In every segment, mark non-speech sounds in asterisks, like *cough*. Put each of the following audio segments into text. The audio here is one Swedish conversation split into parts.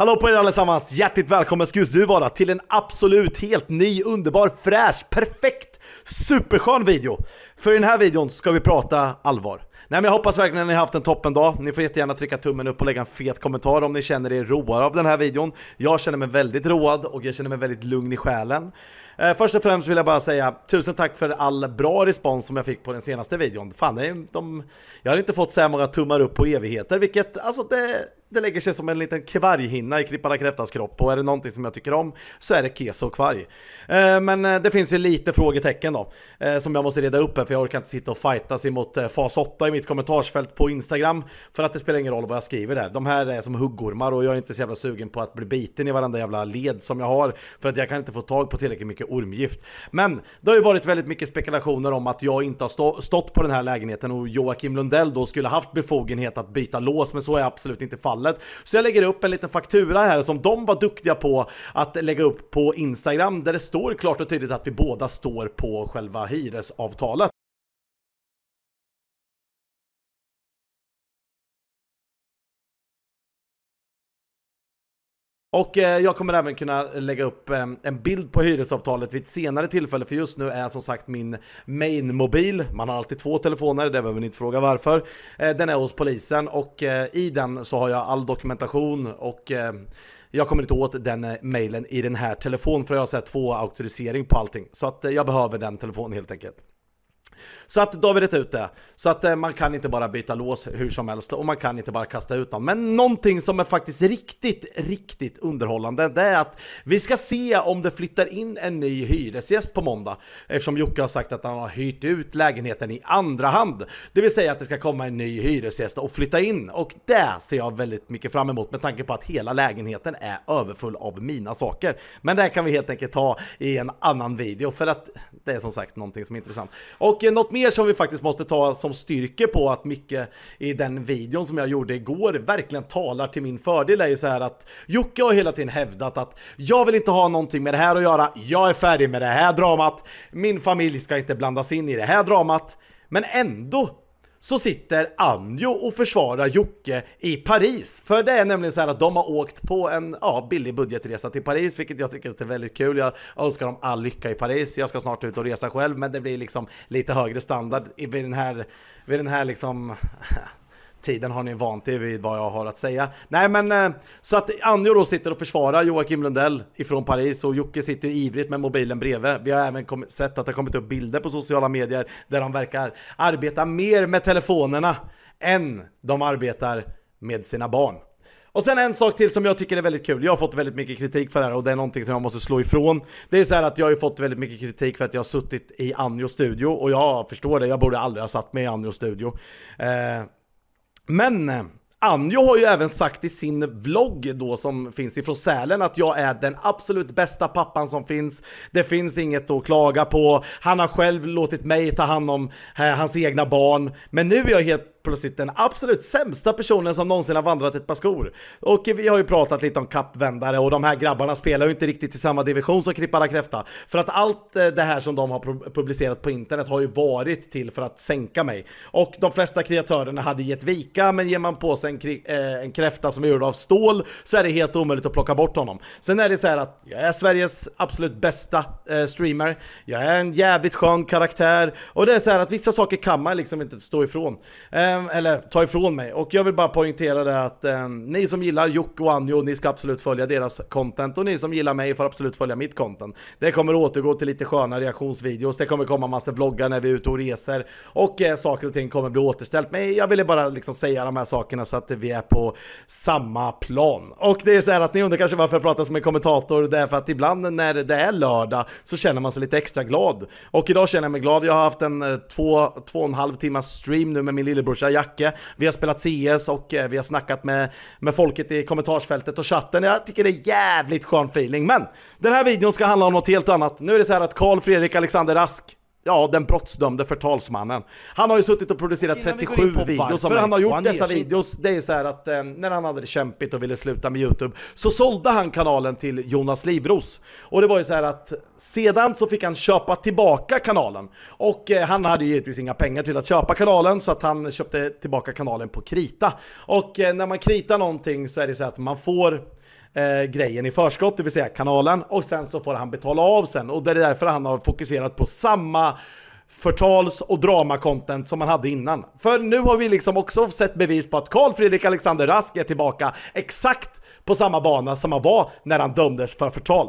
Hallå på er allesammans! Hjärtligt välkommen ska just du vara till en absolut helt ny, underbar, fräsch, perfekt, superskön video! För i den här videon ska vi prata allvar. Nej men jag hoppas verkligen att ni har haft en toppen dag. Ni får jättegärna trycka tummen upp och lägga en fet kommentar om ni känner er roade av den här videon. Jag känner mig väldigt road och jag känner mig väldigt lugn i själen. Eh, först och främst vill jag bara säga tusen tack för all bra respons som jag fick på den senaste videon. Fan, de, de jag har inte fått så här många tummar upp på evigheter, vilket alltså det det lägger sig som en liten kvarghinna i Krippala Kräftas kropp och är det någonting som jag tycker om så är det keso och kvarg. Eh, men eh, det finns ju lite frågetecken då eh, som jag måste reda upp här för jag orkar inte sitta och fightas emot fas 8 i mitt kommentarsfält på Instagram för att det spelar ingen roll vad jag skriver där. De här är som huggormar och jag är inte så jävla sugen på att bli biten i varenda jävla led som jag har för att jag kan inte få tag på tillräckligt mycket ormgift. Men det har ju varit väldigt mycket spekulationer om att jag inte har stått på den här lägenheten och Joakim Lundell då skulle haft befogenhet att byta lås men så är absolut inte fallet fallet. Så jag lägger upp en liten faktura här som de var duktiga på att lägga upp på Instagram där det står klart och tydligt att vi båda står på själva hyresavtalet. Och eh, jag kommer även kunna lägga upp eh, en bild på hyresavtalet vid ett senare tillfälle för just nu är som sagt min main-mobil, man har alltid två telefoner, det behöver ni inte fråga varför. Eh, den är hos polisen och i den så har jag all dokumentation och jag kommer inte åt den mejlen i den här telefonen för jag har sett två auktorisering på allting. Så att jag behöver den telefonen helt enkelt. Så att då har vi rätt ut det. Så att eh, man kan inte bara byta lås hur som helst och man kan inte bara kasta ut dem. Men någonting som är faktiskt riktigt, riktigt underhållande, det är att vi ska se om det flyttar in en ny hyresgäst på måndag. Eftersom Jocke har sagt att han har hyrt ut lägenheten i andra hand. Det vill säga att det ska komma en ny hyresgäst och flytta in. Och det ser jag väldigt mycket fram emot med tanke på att hela lägenheten är överfull av mina saker. Men det kan vi helt enkelt ta i en annan video för att det är som sagt någonting som är intressant. Och ju något mer som vi faktiskt måste ta som styrke på att mycket i den videon som jag gjorde igår verkligen talar till min fördel är ju så här att Jocke har hela tiden hävdat att jag vill inte ha någonting med det här att göra. Jag är färdig med det här dramat. Min familj ska inte blandas in i det här dramat. Men ändå så sitter Anjo och försvarar Jocke i Paris. För det är nämligen så här att de har åkt på en ja, billig budgetresa till Paris, vilket jag tycker är väldigt kul. Jag önskar dem all lycka i Paris. Jag ska snart ut och resa själv, men det blir liksom lite högre standard vid den här, vid den här liksom *laughs* tiden har ni vant er vid vad jag har att säga. Nej men eh, så att Anjo då sitter och försvarar Joakim Lundell ifrån Paris och Jocke sitter ju ivrigt med mobilen bredvid. Vi har även sett att det har kommit upp bilder på sociala medier där de verkar arbeta mer med telefonerna än de arbetar med sina barn. Och sen en sak till som jag tycker är väldigt kul. Jag har fått väldigt mycket kritik för det här och det är någonting som jag måste slå ifrån. Det är så här att jag har ju fått väldigt mycket kritik för att jag har suttit i Anjos studio och jag förstår det, jag borde aldrig ha satt mig i Anjos studio. Eh, men eh, Anjo har ju även sagt i sin vlogg då som finns ifrån Sälen att jag är den absolut bästa pappan som finns. Det finns inget att klaga på. Han har själv låtit mig ta hand om eh, hans egna barn. Men nu är jag helt plötsligt den absolut sämsta personen som någonsin har vandrat ett par skor. Och vi har ju pratat lite om kappvändare och de här grabbarna spelar ju inte riktigt i samma division som Krippala Kräfta. För att allt eh, det här som de har publicerat på internet har ju varit till för att sänka mig. Och de flesta kreatörerna hade gett vika, men ger man på sig en, eh, en kräfta som är gjord av stål så är det helt omöjligt att plocka bort honom. Sen är det så här att jag är Sveriges absolut bästa eh, streamer. Jag är en jävligt skön karaktär och det är så här att vissa saker kan man liksom inte stå ifrån. Ehm, eller ta ifrån mig. Och jag vill bara poängtera det att eh, ni som gillar Jocke och Anjo, ni ska absolut följa deras content och ni som gillar mig får absolut följa mitt content. Det kommer återgå till lite sköna reaktionsvideos, det kommer komma massa vloggar när vi är ute och reser och eh, saker och ting kommer bli återställt. Men jag ville bara liksom säga de här sakerna så att vi är på samma plan. Och det är så här att ni undrar kanske varför jag pratar som en kommentator, Det är för att ibland när det är lördag så känner man sig lite extra glad. Och idag känner jag mig glad, jag har haft en eh, två, två och en halv timmas stream nu med min lillebror brorsa Jacke. Vi har spelat CS och eh, vi har snackat med, med folket i kommentarsfältet och chatten. Jag tycker det är jävligt skön feeling. Men den här videon ska handla om något helt annat. Nu är det så här att Karl Fredrik Alexander Rask Ja, den brottsdömde förtalsmannen. Han har ju suttit och producerat Innan 37 vi videos varför han har gjort dessa videos. Det är så här att eh, när han hade det kämpigt och ville sluta med YouTube så sålde han kanalen till Jonas Livros. Och det var ju så här att sedan så fick han köpa tillbaka kanalen. Och eh, han hade ju givetvis inga pengar till att köpa kanalen så att han köpte tillbaka kanalen på krita. Och eh, när man kritar någonting så är det så att man får eh, grejen i förskott, det vill säga kanalen. Och sen så får han betala av sen. Och det är därför han har fokuserat på samma förtals och dramacontent som man hade innan. För nu har vi liksom också sett bevis på att Karl Fredrik Alexander Rask är tillbaka exakt på samma bana som han var när han dömdes för förtal.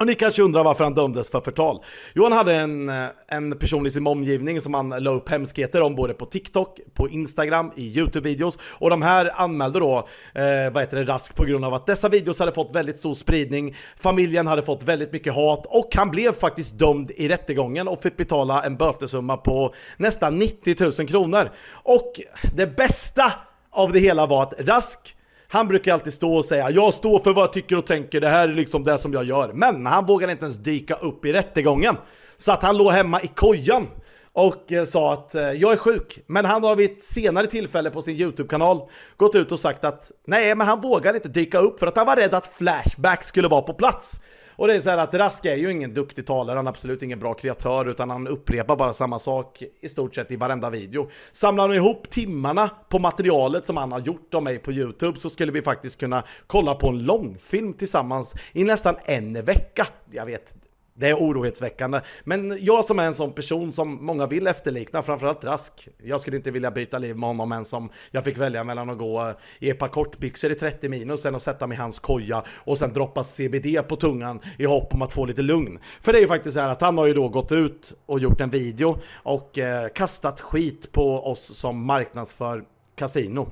Och ni kanske undrar varför han dömdes för förtal. Johan hade en, eh, en person i sin omgivning som han la upp hemskheter om både på TikTok, på Instagram, i YouTube-videos. Och de här anmälde då, eh, vad heter det, Rask på grund av att dessa videos hade fått väldigt stor spridning, familjen hade fått väldigt mycket hat och han blev faktiskt dömd i rättegången och fick betala en bötesumma på nästan 90 000 kronor. Och det bästa av det hela var att Rask han brukar alltid stå och säga jag står för vad jag tycker och tänker, det här är liksom det som jag gör. Men han vågade inte ens dyka upp i rättegången. Så att han låg hemma i kojan och eh, sa att eh, jag är sjuk. Men han har vid ett senare tillfälle på sin YouTube-kanal gått ut och sagt att nej, men han vågade inte dyka upp för att han var rädd att Flashback skulle vara på plats. Och det är så här att Rask är ju ingen duktig talare, han är absolut ingen bra kreatör utan han upprepar bara samma sak i stort sett i varenda video. Samlar man ihop timmarna på materialet som han har gjort av mig på Youtube så skulle vi faktiskt kunna kolla på en långfilm tillsammans i nästan en vecka. Jag vet, det är orohetsväckande. Men jag som är en sån person som många vill efterlikna, framförallt Rask. Jag skulle inte vilja byta liv med honom ens om jag fick välja mellan att gå i ett par kortbyxor i 30 minus, sen att sätta mig i hans koja och sen droppa CBD på tungan i hopp om att få lite lugn. För det är ju faktiskt så här att han har ju då gått ut och gjort en video och eh, kastat skit på oss som marknadsför kasino.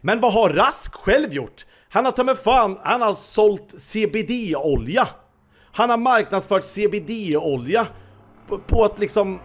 Men vad har Rask själv gjort? Han har ta mig fan, han har sålt CBD-olja han har marknadsfört CBD-olja på, på ett liksom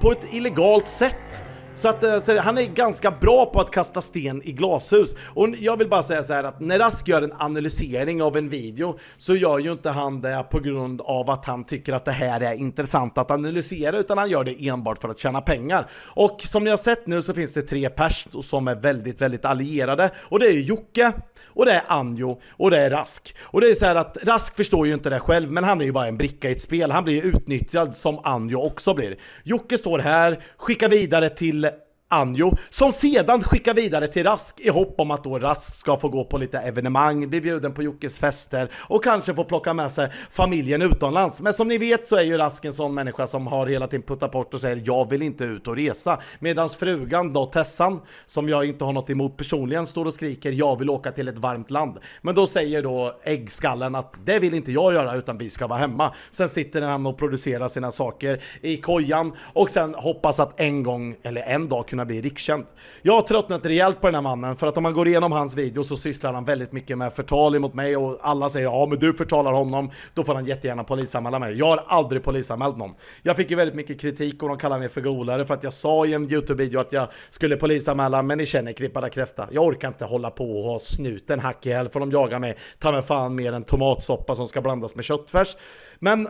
på ett illegalt sätt. Så att eh, så han är ganska bra på att kasta sten i glashus. Och jag vill bara säga så här att när Rask gör en analysering av en video så gör ju inte han det på grund av att han tycker att det här är intressant att analysera utan han gör det enbart för att tjäna pengar. Och som ni har sett nu så finns det tre pers som är väldigt, väldigt allierade och det är Jocke och det är Anjo och det är Rask. Och det är så här att Rask förstår ju inte det själv men han är ju bara en bricka i ett spel. Han blir ju utnyttjad som Anjo också blir. Jocke står här, skickar vidare till Anjo, som sedan skickar vidare till Rask i hopp om att då Rask ska få gå på lite evenemang, bli bjuden på Jockes fester och kanske få plocka med sig familjen utomlands. Men som ni vet så är ju Rask en sån människa som har hela tiden puttat bort och säger jag vill inte ut och resa. Medan frugan då Tessan, som jag inte har något emot personligen, står och skriker jag vill åka till ett varmt land. Men då säger då äggskallen att det vill inte jag göra utan vi ska vara hemma. Sen sitter han och producerar sina saker i kojan och sen hoppas att en gång eller en dag kunna kunna bli rikskänd. Jag har tröttnat rejält på den här mannen för att om man går igenom hans videos så sysslar han väldigt mycket med förtal emot mig och alla säger ja men du förtalar honom, då får han jättegärna polisanmäla mig. Jag har aldrig polisanmält någon. Jag fick ju väldigt mycket kritik och de kallar mig för golare för att jag sa i en YouTube-video att jag skulle polisanmäla men ni känner krippade kräfta. Jag orkar inte hålla på och ha snuten hack i häl för de jagar mig ta mig fan mer än tomatsoppa som ska blandas med köttfärs. Men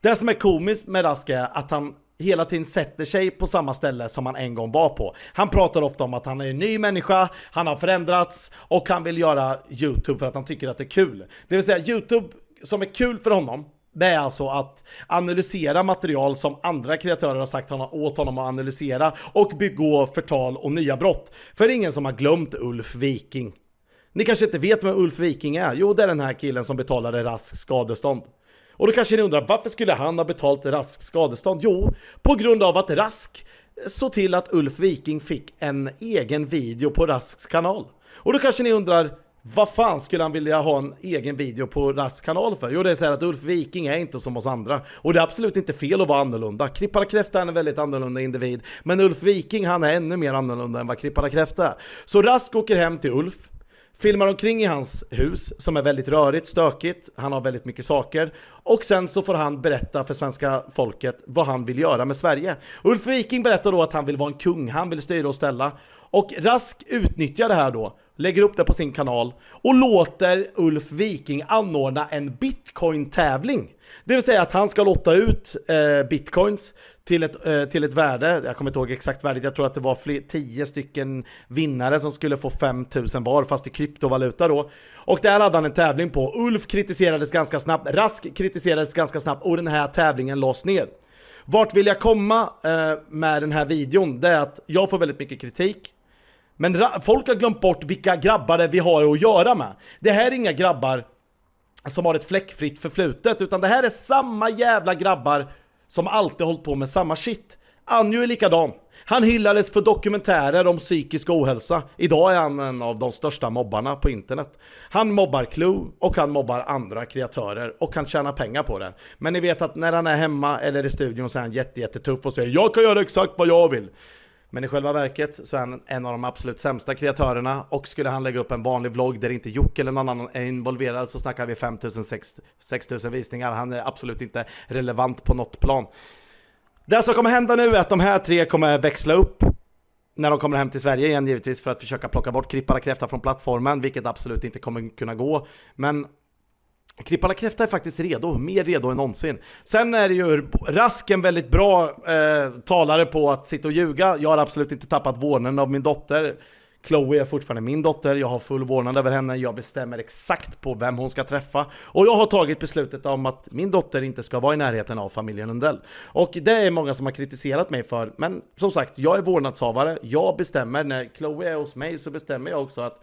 det som är komiskt med Rask är att han hela tiden sätter sig på samma ställe som han en gång var på. Han pratar ofta om att han är en ny människa, han har förändrats och han vill göra YouTube för att han tycker att det är kul. Det vill säga YouTube som är kul för honom, det är alltså att analysera material som andra kreatörer har sagt åt honom att analysera och begå förtal och nya brott. För det är ingen som har glömt Ulf Viking. Ni kanske inte vet vem Ulf Viking är? Jo, det är den här killen som betalade rask skadestånd. Och då kanske ni undrar, varför skulle han ha betalt Rask skadestånd? Jo, på grund av att Rask såg till att Ulf Viking fick en egen video på Rasks kanal. Och då kanske ni undrar, vad fan skulle han vilja ha en egen video på Rasks kanal för? Jo, det är så här att Ulf Viking är inte som oss andra. Och det är absolut inte fel att vara annorlunda. Krippala Kräfta är en väldigt annorlunda individ. Men Ulf Viking, han är ännu mer annorlunda än vad Krippala Kräfta är. Så Rask åker hem till Ulf filmar omkring i hans hus som är väldigt rörigt, stökigt, han har väldigt mycket saker. Och sen så får han berätta för svenska folket vad han vill göra med Sverige. Ulf Viking berättar då att han vill vara en kung, han vill styra och ställa. Och Rask utnyttjar det här då, lägger upp det på sin kanal och låter Ulf Viking anordna en bitcoin-tävling. Det vill säga att han ska lotta ut eh, bitcoins till ett, eh, till ett värde, jag kommer inte ihåg exakt värdet, jag tror att det var fler, 10 stycken vinnare som skulle få 5000 var, fast i kryptovaluta då. Och där hade han en tävling på. Ulf kritiserades ganska snabbt, Rask kritiserades ganska snabbt och den här tävlingen lades ner. Vart vill jag komma eh, med den här videon? Det är att jag får väldigt mycket kritik. Men folk har glömt bort vilka grabbar det vi har att göra med. Det här är inga grabbar som har ett fläckfritt förflutet, utan det här är samma jävla grabbar som alltid hållit på med samma shit. Anjo är likadan. Han hyllades för dokumentärer om psykisk ohälsa. Idag är han en av de största mobbarna på internet. Han mobbar Clue och han mobbar andra kreatörer och kan tjäna pengar på det. Men ni vet att när han är hemma eller i studion så är han jättetuff jätte och säger “Jag kan göra exakt vad jag vill”. Men i själva verket så är han en av de absolut sämsta kreatörerna och skulle han lägga upp en vanlig vlogg där inte Jocke eller någon annan är involverad så snackar vi 5000-6000 visningar. Han är absolut inte relevant på något plan. Det som kommer hända nu är att de här tre kommer växla upp när de kommer hem till Sverige igen givetvis för att försöka plocka bort och Kräfta från plattformen, vilket absolut inte kommer kunna gå. Men Krippala Kräfta är faktiskt redo, mer redo än någonsin. Sen är det ju Rask en väldigt bra eh, talare på att sitta och ljuga. Jag har absolut inte tappat vårdnaden av min dotter. Chloe är fortfarande min dotter, jag har full vårdnad över henne, jag bestämmer exakt på vem hon ska träffa och jag har tagit beslutet om att min dotter inte ska vara i närheten av familjen Lundell. Och det är många som har kritiserat mig för, men som sagt, jag är vårdnadshavare, jag bestämmer, när Chloe är hos mig så bestämmer jag också att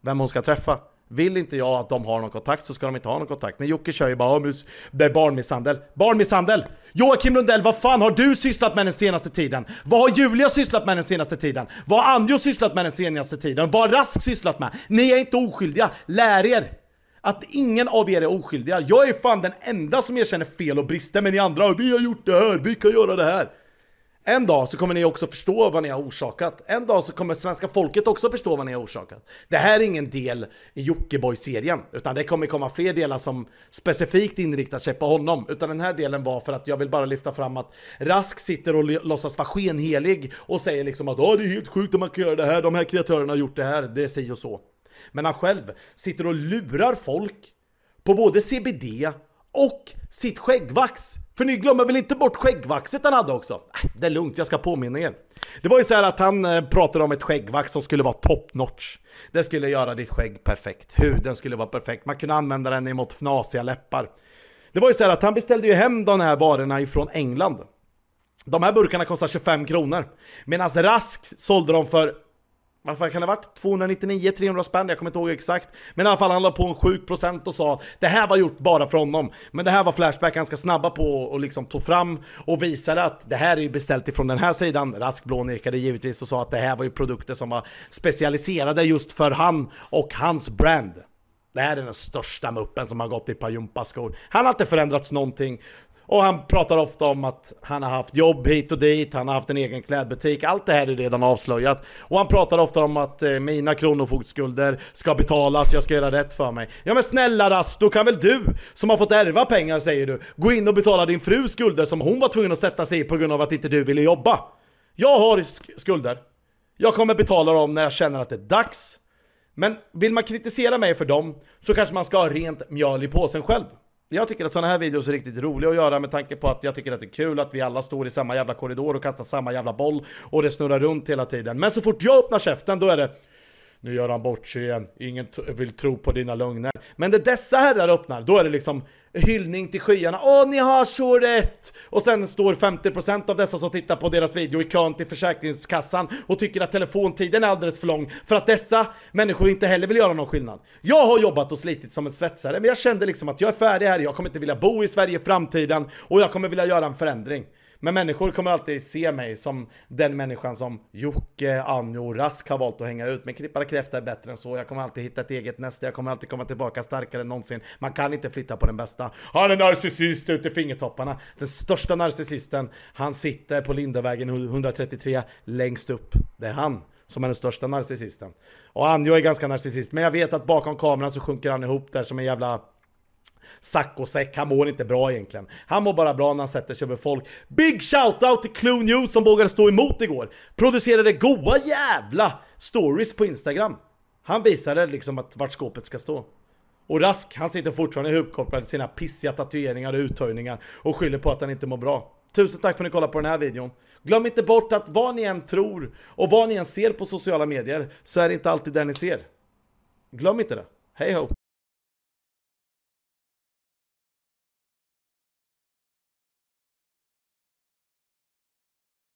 vem hon ska träffa. Vill inte jag att de har någon kontakt så ska de inte ha någon kontakt. Men Jocke kör ju bara om det är barnmisshandel. Barnmisshandel! Joakim Lundell, vad fan har du sysslat med den senaste tiden? Vad har Julia sysslat med den senaste tiden? Vad har Anjo sysslat med den senaste tiden? Vad har Rask sysslat med? Ni är inte oskyldiga, lär er! Att ingen av er är oskyldiga. Jag är fan den enda som erkänner fel och brister, men ni andra, vi har gjort det här, vi kan göra det här. En dag så kommer ni också förstå vad ni har orsakat. En dag så kommer svenska folket också förstå vad ni har orsakat. Det här är ingen del i Jockiboi-serien, utan det kommer komma fler delar som specifikt inriktar sig på honom. Utan den här delen var för att jag vill bara lyfta fram att Rask sitter och låtsas vara skenhelig och säger liksom att det är helt sjukt att man kan göra det här, de här kreatörerna har gjort det här, det är si och så. Men han själv sitter och lurar folk på både CBD och sitt skäggvax för ni glömmer väl inte bort skäggvaxet han hade också? Äh, det är lugnt, jag ska påminna er. Det var ju så att han eh, pratade om ett skäggvax som skulle vara top notch. Det skulle göra ditt skägg perfekt. Huden skulle vara perfekt. Man kunde använda den emot fnasiga läppar. Det var ju så att han beställde ju hem de här varorna ifrån England. De här burkarna kostar 25 kronor. Medan Rask sålde dem för vad kan det ha varit? 299, 300 spänn, jag kommer inte ihåg exakt. Men i alla fall han la på en sjuk procent och sa det här var gjort bara för honom. Men det här var Flashback ganska snabba på och liksom tog fram och visade att det här är ju beställt ifrån den här sidan. Rask blånekade givetvis och sa att det här var ju produkter som var specialiserade just för han och hans brand. Det här är den största muppen som har gått i ett par gympaskor. Han har inte förändrats någonting. Och han pratar ofta om att han har haft jobb hit och dit, han har haft en egen klädbutik. Allt det här är redan avslöjat. Och han pratar ofta om att eh, mina kronofogdskulder ska betalas, jag ska göra rätt för mig. Ja men snälla Rast, då kan väl du, som har fått ärva pengar säger du, gå in och betala din frus skulder som hon var tvungen att sätta sig i på grund av att inte du ville jobba. Jag har sk skulder. Jag kommer betala dem när jag känner att det är dags. Men vill man kritisera mig för dem så kanske man ska ha rent mjöl i påsen själv jag tycker att sådana här videos är riktigt roliga att göra med tanke på att jag tycker att det är kul att vi alla står i samma jävla korridor och kastar samma jävla boll och det snurrar runt hela tiden. Men så fort jag öppnar käften då är det nu gör han bort sig igen, ingen vill tro på dina lögner. Men när dessa herrar öppnar, då är det liksom hyllning till skyarna. Åh, ni har så rätt! Och sen står 50% av dessa som tittar på deras video i kön till Försäkringskassan och tycker att telefontiden är alldeles för lång för att dessa människor inte heller vill göra någon skillnad. Jag har jobbat och slitit som en svetsare, men jag kände liksom att jag är färdig här, jag kommer inte vilja bo i Sverige i framtiden och jag kommer vilja göra en förändring. Men människor kommer alltid se mig som den människan som Jocke, Anjo och Rask har valt att hänga ut med. Krippade kräfta är bättre än så. Jag kommer alltid hitta ett eget nästa. Jag kommer alltid komma tillbaka starkare än någonsin. Man kan inte flytta på den bästa. Han är narcissist ute i fingertopparna. Den största narcissisten, han sitter på Lindavägen 133 längst upp. Det är han som är den största narcissisten. Och Anjo är ganska narcissist, men jag vet att bakom kameran så sjunker han ihop där som en jävla saccosäck. Han mår inte bra egentligen. Han mår bara bra när han sätter sig över folk. Big shoutout till Clue News som vågade stå emot igår. Producerade goa jävla stories på Instagram. Han visade liksom att vart skåpet ska stå. Och Rask, han sitter fortfarande ihopkopplad till sina pissiga tatueringar och uthöjningar och skyller på att han inte mår bra. Tusen tack för att ni kollade på den här videon. Glöm inte bort att vad ni än tror och vad ni än ser på sociala medier så är det inte alltid det ni ser. Glöm inte det. Hej ho!